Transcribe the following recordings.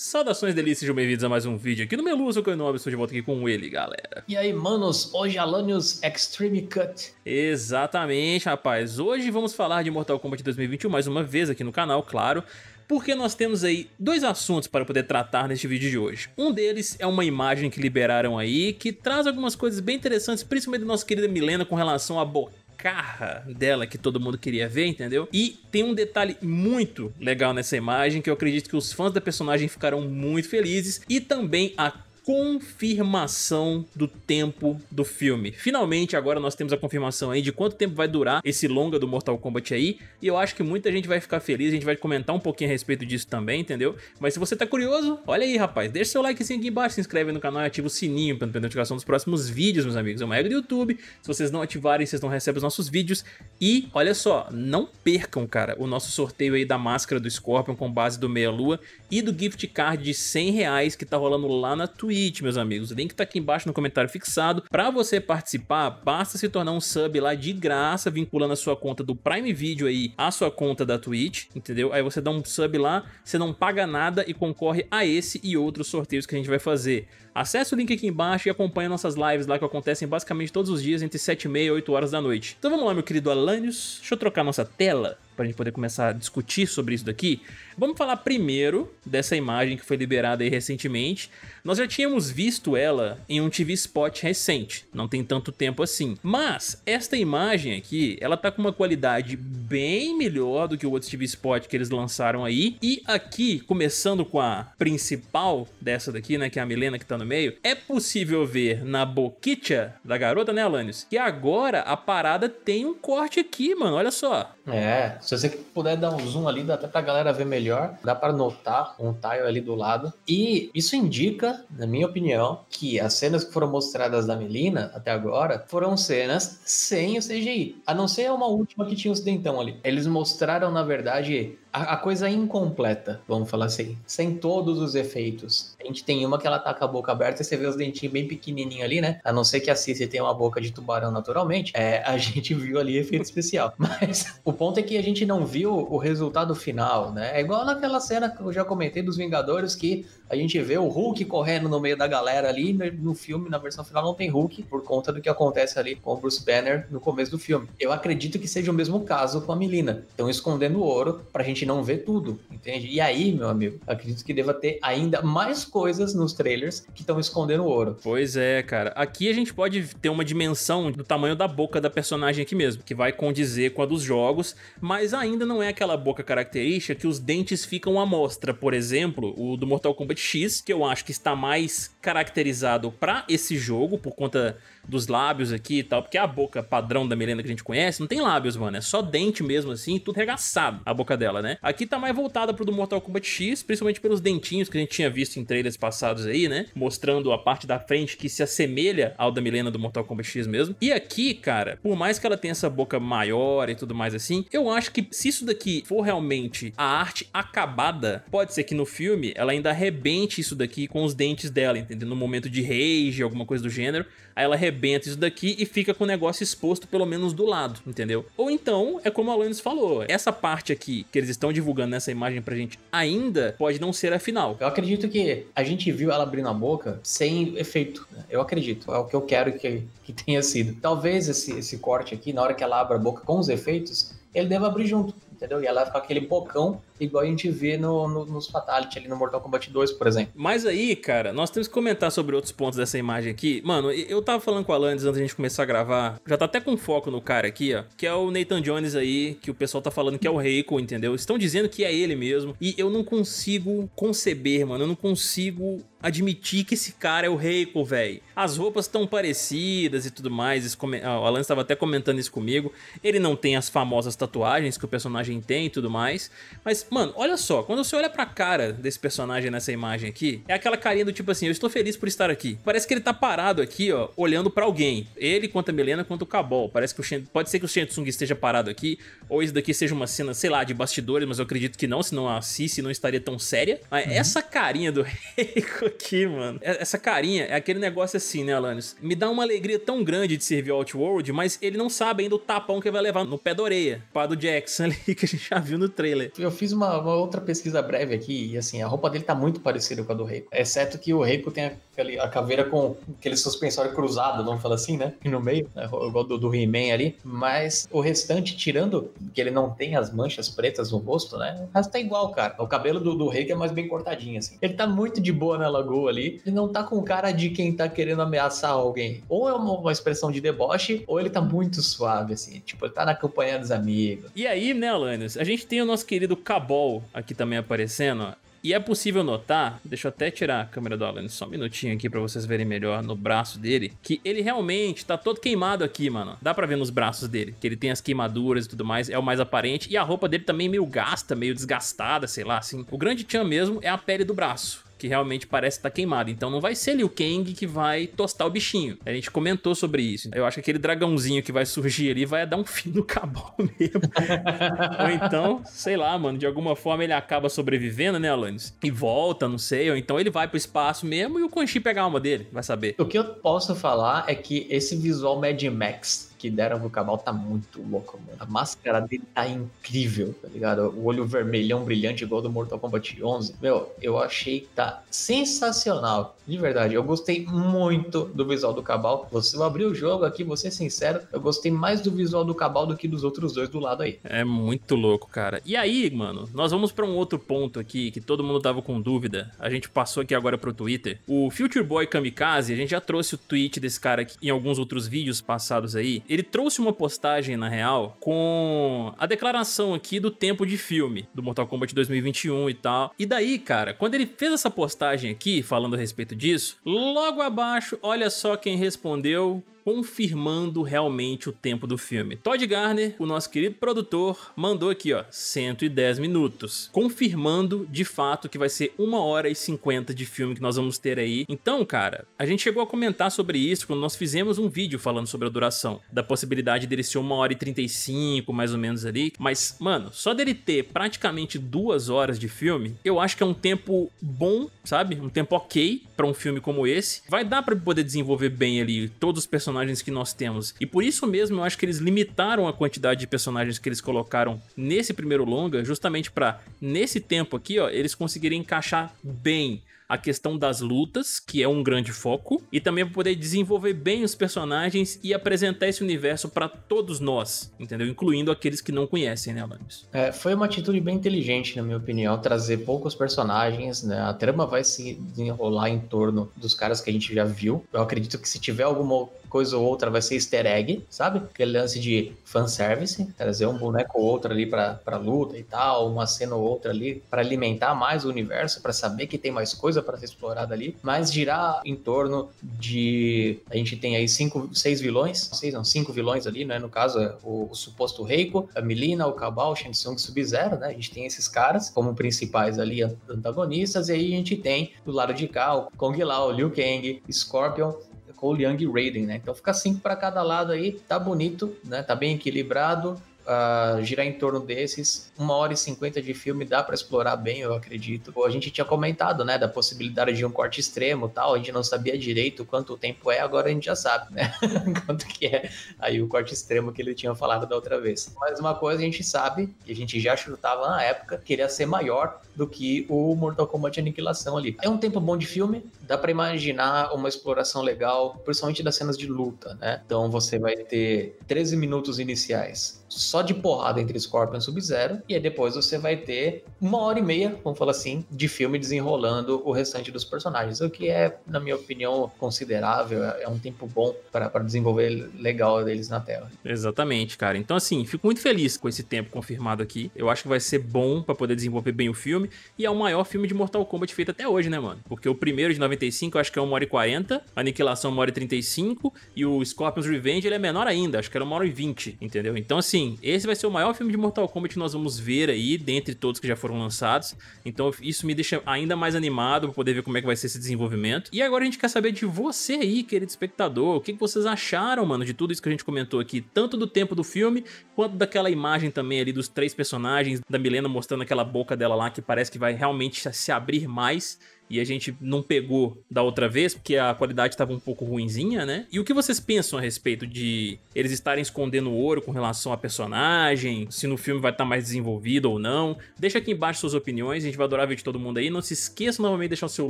Saudações delícias, sejam bem-vindos a mais um vídeo aqui no Meluso, que é o nome, estou de volta aqui com ele, galera. E aí, manos, hoje Alanios Extreme Cut. Exatamente, rapaz. Hoje vamos falar de Mortal Kombat 2021 mais uma vez aqui no canal, claro porque nós temos aí dois assuntos para poder tratar neste vídeo de hoje. Um deles é uma imagem que liberaram aí, que traz algumas coisas bem interessantes, principalmente da nossa querida Milena com relação à boca carra dela que todo mundo queria ver, entendeu? E tem um detalhe muito legal nessa imagem que eu acredito que os fãs da personagem ficarão muito felizes e também a confirmação do tempo do filme. Finalmente, agora nós temos a confirmação aí de quanto tempo vai durar esse longa do Mortal Kombat aí. E eu acho que muita gente vai ficar feliz, a gente vai comentar um pouquinho a respeito disso também, entendeu? Mas se você tá curioso, olha aí, rapaz, deixa seu likezinho aqui embaixo, se inscreve no canal e ativa o sininho para não perder notificação dos próximos vídeos, meus amigos. É uma regra do YouTube. Se vocês não ativarem, vocês não recebem os nossos vídeos. E olha só, não percam, cara, o nosso sorteio aí da máscara do Scorpion com base do Meia Lua e do gift card de 100 reais que tá rolando lá na Twitch Twitch, meus amigos. O link tá aqui embaixo no comentário fixado. Para você participar, basta se tornar um sub lá de graça, vinculando a sua conta do Prime Video aí à sua conta da Twitch, entendeu? Aí você dá um sub lá, você não paga nada e concorre a esse e outros sorteios que a gente vai fazer. Acesse o link aqui embaixo e acompanhe nossas lives lá que acontecem basicamente todos os dias entre 7 e meia e 8 horas da noite. Então vamos lá, meu querido Alanios, deixa eu trocar nossa tela para a gente poder começar a discutir sobre isso daqui. Vamos falar primeiro dessa imagem que foi liberada aí recentemente. Nós já tínhamos visto ela em um TV spot recente, não tem tanto tempo assim. Mas esta imagem aqui, ela tá com uma qualidade bem melhor do que o outro TV Spot que eles lançaram aí. E aqui, começando com a principal dessa daqui, né, que é a Milena que tá no meio, é possível ver na boquicha da garota, né, Alanis, que agora a parada tem um corte aqui, mano, olha só. É, se você puder dar um zoom ali, dá até pra galera ver melhor, dá para notar um tile ali do lado. E isso indica, na minha opinião, que as cenas que foram mostradas da Melina até agora foram cenas sem o CGI, a não ser uma última que tinha os dentão ali. Eles mostraram, na verdade, a, a, coisa é incompleta, vamos falar assim. Sem todos os efeitos. A gente tem uma que ela tá com a boca aberta e você vê os dentinhos bem pequenininhos ali, né? A não ser que a Cici tenha uma boca de tubarão naturalmente, é, a gente viu ali efeito especial. Mas o ponto é que a gente não viu o resultado final, né? É igual naquela cena que eu já comentei dos Vingadores que a gente vê o Hulk correndo no meio da galera ali. Né? No filme, na versão final, não tem Hulk, por conta do que acontece ali com o Bruce Banner no começo do filme. Eu acredito que seja o mesmo caso com a Melina. Estão escondendo o ouro pra gente gente não vê tudo, entende? E aí, meu amigo, acredito que deva ter ainda mais coisas nos trailers que estão escondendo ouro. Pois é, cara. Aqui a gente pode ter uma dimensão do tamanho da boca da personagem aqui mesmo, que vai condizer com a dos jogos, mas ainda não é aquela boca característica que os dentes ficam à mostra. Por exemplo, o do Mortal Kombat X, que eu acho que está mais caracterizado para esse jogo, por conta dos lábios aqui e tal, porque é a boca padrão da Melena que a gente conhece não tem lábios, mano, é só dente mesmo assim, tudo regaçado a boca dela, né? né? Aqui tá mais voltada pro do Mortal Kombat X, principalmente pelos dentinhos que a gente tinha visto em trailers passados aí, né? Mostrando a parte da frente que se assemelha ao da Milena do Mortal Kombat X mesmo. E aqui, cara, por mais que ela tenha essa boca maior e tudo mais assim, eu acho que se isso daqui for realmente a arte acabada, pode ser que no filme ela ainda arrebente isso daqui com os dentes dela, entendeu? No momento de rage, alguma coisa do gênero, aí ela arrebenta isso daqui e fica com o negócio exposto pelo menos do lado, entendeu? Ou então, é como a Alanis falou, essa parte aqui que eles estão divulgando essa imagem pra gente ainda, pode não ser a final. Eu acredito que a gente viu ela abrindo a boca sem efeito. Né? Eu acredito. É o que eu quero que, que tenha sido. Talvez esse, esse corte aqui, na hora que ela abra a boca com os efeitos, ele deva abrir junto entendeu? E ela fica aquele bocão, igual a gente vê no, no, nos Fatality ali no Mortal Kombat 2, por exemplo. Mas aí, cara, nós temos que comentar sobre outros pontos dessa imagem aqui. Mano, eu tava falando com a Landis antes da gente começar a gravar, já tá até com foco no cara aqui, ó, que é o Nathan Jones aí, que o pessoal tá falando que é o Reiko, entendeu? Estão dizendo que é ele mesmo, e eu não consigo conceber, mano, eu não consigo admitir que esse cara é o Reiko, velho. As roupas estão parecidas e tudo mais. Ah, o Alan estava até comentando isso comigo. Ele não tem as famosas tatuagens que o personagem tem e tudo mais. Mas, mano, olha só. Quando você olha pra cara desse personagem nessa imagem aqui, é aquela carinha do tipo assim, eu estou feliz por estar aqui. Parece que ele tá parado aqui, ó, olhando pra alguém. Ele quanto a Melena quanto o Cabol. Parece que o Shen... pode ser que o Shensung esteja parado aqui, ou isso daqui seja uma cena, sei lá, de bastidores, mas eu acredito que não, senão a Cici não estaria tão séria. Mas uhum. essa carinha do Reiko aqui, mano. Essa carinha é aquele negócio assim, né, Alanis? Me dá uma alegria tão grande de servir o Outworld, mas ele não sabe ainda o tapão que vai levar no pé da orelha. Pá do Jackson ali, que a gente já viu no trailer. Eu fiz uma, uma, outra pesquisa breve aqui, e assim, a roupa dele tá muito parecida com a do Reiko. Exceto que o Reiko tem aquele, a caveira com aquele suspensório cruzado, vamos falar assim, né? No meio, né? igual do, do He-Man ali. Mas o restante, tirando que ele não tem as manchas pretas no rosto, né? O resto tá igual, cara. O cabelo do, do Reiko é mais bem cortadinho, assim. Ele tá muito de boa, né, Alanis? Gol ali, ele não tá com cara de quem tá querendo ameaçar alguém. Ou é uma, uma expressão de deboche, ou ele tá muito suave, assim. Tipo, ele tá na campanha dos amigos. E aí, né, Alanis, a gente tem o nosso querido Cabol aqui também aparecendo, ó. E é possível notar, deixa eu até tirar a câmera do Alan só um minutinho aqui para vocês verem melhor no braço dele, que ele realmente tá todo queimado aqui, mano. Dá para ver nos braços dele, que ele tem as queimaduras e tudo mais, é o mais aparente. E a roupa dele também meio gasta, meio desgastada, sei lá, assim. O grande tchan mesmo é a pele do braço que realmente parece estar tá queimado. Então não vai ser Liu Kang que vai tostar o bichinho. A gente comentou sobre isso. Eu acho que aquele dragãozinho que vai surgir ali vai dar um fim no Cabal mesmo. ou então, sei lá, mano, de alguma forma ele acaba sobrevivendo, né, Alanis? E volta, não sei. Ou então ele vai pro espaço mesmo e o Conchi pegar a alma dele, vai saber. O que eu posso falar é que esse visual Mad Max que deram pro Cabal tá muito louco, mano. A máscara dele tá incrível, tá ligado? O olho vermelhão brilhante igual do Mortal Kombat 11. Meu, eu achei que tá sensacional. De verdade, eu gostei muito do visual do Cabal. Você abriu o jogo aqui, vou ser sincero, eu gostei mais do visual do Cabal do que dos outros dois do lado aí. É muito louco, cara. E aí, mano, nós vamos para um outro ponto aqui que todo mundo tava com dúvida. A gente passou aqui agora pro Twitter. O Future Boy Kamikaze, a gente já trouxe o tweet desse cara aqui em alguns outros vídeos passados aí ele trouxe uma postagem, na real, com a declaração aqui do tempo de filme do Mortal Kombat 2021 e tal. E daí, cara, quando ele fez essa postagem aqui, falando a respeito disso, logo abaixo, olha só quem respondeu confirmando realmente o tempo do filme. Todd Garner, o nosso querido produtor, mandou aqui, ó, 110 minutos, confirmando de fato que vai ser 1 hora e 50 de filme que nós vamos ter aí. Então, cara, a gente chegou a comentar sobre isso quando nós fizemos um vídeo falando sobre a duração, da possibilidade dele ser 1 hora e 35, mais ou menos ali, mas, mano, só dele ter praticamente duas horas de filme, eu acho que é um tempo bom, sabe? Um tempo ok para um filme como esse. Vai dar para poder desenvolver bem ali todos os personagens personagens que nós temos. E por isso mesmo eu acho que eles limitaram a quantidade de personagens que eles colocaram nesse primeiro longa, justamente para nesse tempo aqui, ó, eles conseguirem encaixar bem a questão das lutas, que é um grande foco, e também para poder desenvolver bem os personagens e apresentar esse universo para todos nós, entendeu? Incluindo aqueles que não conhecem, né, Alanis? É, foi uma atitude bem inteligente, na minha opinião, trazer poucos personagens, né? A trama vai se desenrolar em torno dos caras que a gente já viu. Eu acredito que se tiver alguma coisa ou outra vai ser easter egg, sabe? Aquele lance de fanservice, trazer um boneco ou outro ali pra, pra luta e tal, uma cena ou outra ali para alimentar mais o universo, para saber que tem mais coisa coisa para ser explorada ali, mas girar em torno de. A gente tem aí cinco, seis vilões, seis não, cinco vilões ali, né? No caso, é o, o, suposto Reiko, a Milina, o Cabal, o Shensung Sub-Zero, né? A gente tem esses caras como principais ali antagonistas, e aí a gente tem do lado de cá o Kong Lao, Liu Kang, Scorpion, Cole Young e Raiden, né? Então fica cinco para cada lado aí, tá bonito, né? Tá bem equilibrado uh, girar em torno desses. Uma hora e cinquenta de filme dá para explorar bem, eu acredito. A gente tinha comentado, né, da possibilidade de um corte extremo tal, a gente não sabia direito quanto o tempo é, agora a gente já sabe, né, quanto que é aí o corte extremo que ele tinha falado da outra vez. Mas uma coisa a gente sabe, que a gente já chutava na época, que ele ia ser maior do que o Mortal Kombat Aniquilação ali. É um tempo bom de filme, dá para imaginar uma exploração legal, principalmente das cenas de luta, né? Então você vai ter 13 minutos iniciais só só de porrada entre Scorpion e Sub-Zero. E aí depois você vai ter uma hora e meia, vamos falar assim, de filme desenrolando o restante dos personagens, o que é, na minha opinião, considerável. É, é um tempo bom para desenvolver legal deles na tela. Exatamente, cara. Então, assim, fico muito feliz com esse tempo confirmado aqui. Eu acho que vai ser bom para poder desenvolver bem o filme. E é o maior filme de Mortal Kombat feito até hoje, né, mano? Porque o primeiro de 95 eu acho que é 1 hora e 40, Aniquilação 1 é hora e 35 e o Scorpion's Revenge ele é menor ainda, acho que era 1 hora e 20, entendeu? Então, assim, esse vai ser o maior filme de Mortal Kombat que nós vamos ver aí, dentre todos que já foram lançados. Então isso me deixa ainda mais animado pra poder ver como é que vai ser esse desenvolvimento. E agora a gente quer saber de você aí, querido espectador, o que, que vocês acharam, mano, de tudo isso que a gente comentou aqui, tanto do tempo do filme, quanto daquela imagem também ali dos três personagens, da Milena mostrando aquela boca dela lá que parece que vai realmente se abrir mais e a gente não pegou da outra vez, porque a qualidade estava um pouco ruinzinha, né? E o que vocês pensam a respeito de eles estarem escondendo ouro com relação a personagem, se no filme vai estar tá mais desenvolvido ou não? Deixa aqui embaixo suas opiniões, a gente vai adorar ver de todo mundo aí. Não se esqueça novamente de deixar o seu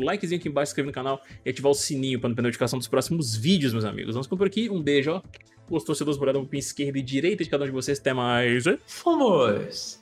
likezinho aqui embaixo, se inscrever no canal e ativar o sininho para não perder a notificação dos próximos vídeos, meus amigos. Vamos por aqui, um beijo, ó. Gostou, seus dois, o pin esquerdo e direita de cada um de vocês. Até mais. Fomos!